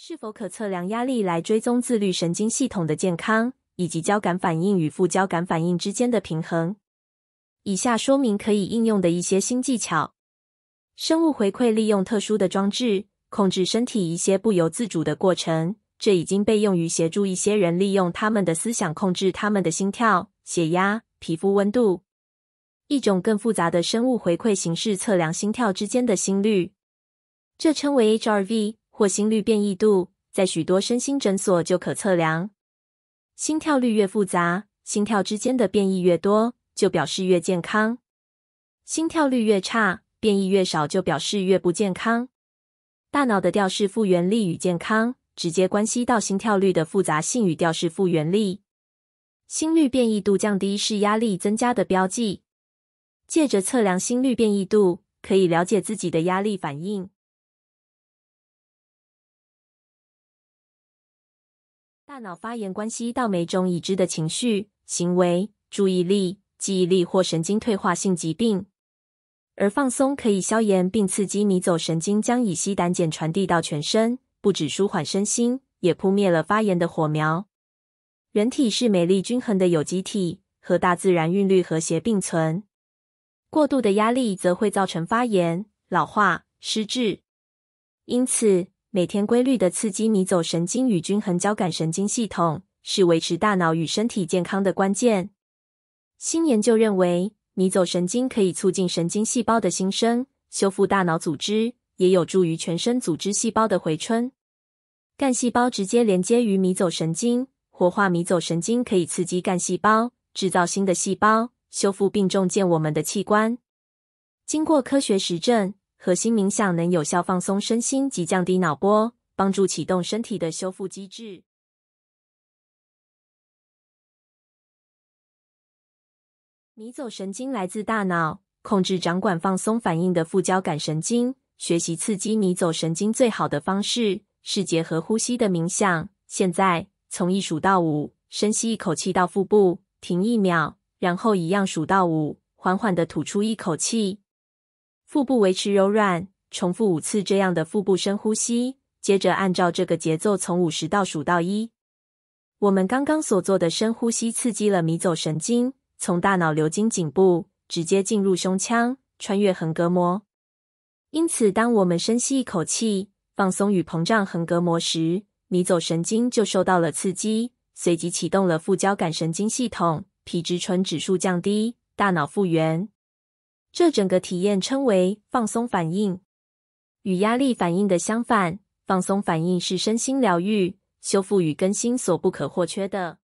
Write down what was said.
是否可测量压力来追踪自律神经系统的健康以及交感反应与副交感反应之间的平衡？以下说明可以应用的一些新技巧：生物回馈利用特殊的装置控制身体一些不由自主的过程，这已经被用于协助一些人利用他们的思想控制他们的心跳、血压、皮肤温度。一种更复杂的生物回馈形式测量心跳之间的心率，这称为 HRV。或心率变异度，在许多身心诊所就可测量。心跳率越复杂，心跳之间的变异越多，就表示越健康；心跳率越差，变异越少，就表示越不健康。大脑的调式复原力与健康直接关系到心跳率的复杂性与调式复原力。心率变异度降低是压力增加的标记。借着测量心率变异度，可以了解自己的压力反应。大脑发炎关系到每种已知的情绪、行为、注意力、记忆力或神经退化性疾病，而放松可以消炎并刺激迷走神经，将乙烯胆碱传递到全身，不止舒缓身心，也扑灭了发炎的火苗。人体是美丽均衡的有机体，和大自然韵律和谐并存。过度的压力则会造成发炎、老化、失智，因此。每天规律的刺激迷走神经与均衡交感神经系统，是维持大脑与身体健康的关键。新研究认为，迷走神经可以促进神经细胞的新生、修复大脑组织，也有助于全身组织细胞的回春。干细胞直接连接于迷走神经，活化迷走神经可以刺激干细胞制造新的细胞，修复并重建我们的器官。经过科学实证。核心冥想能有效放松身心及降低脑波，帮助启动身体的修复机制。迷走神经来自大脑，控制掌管放松反应的副交感神经。学习刺激迷走神经最好的方式是结合呼吸的冥想。现在，从一数到五，深吸一口气到腹部，停一秒，然后一样数到五，缓缓的吐出一口气。腹部维持柔软，重复五次这样的腹部深呼吸。接着按照这个节奏从五十倒数到一。我们刚刚所做的深呼吸刺激了迷走神经，从大脑流经颈部，直接进入胸腔，穿越横膈膜。因此，当我们深吸一口气，放松与膨胀横膈膜时，迷走神经就受到了刺激，随即启动了副交感神经系统，皮质醇指数降低，大脑复原。这整个体验称为放松反应，与压力反应的相反。放松反应是身心疗愈、修复与更新所不可或缺的。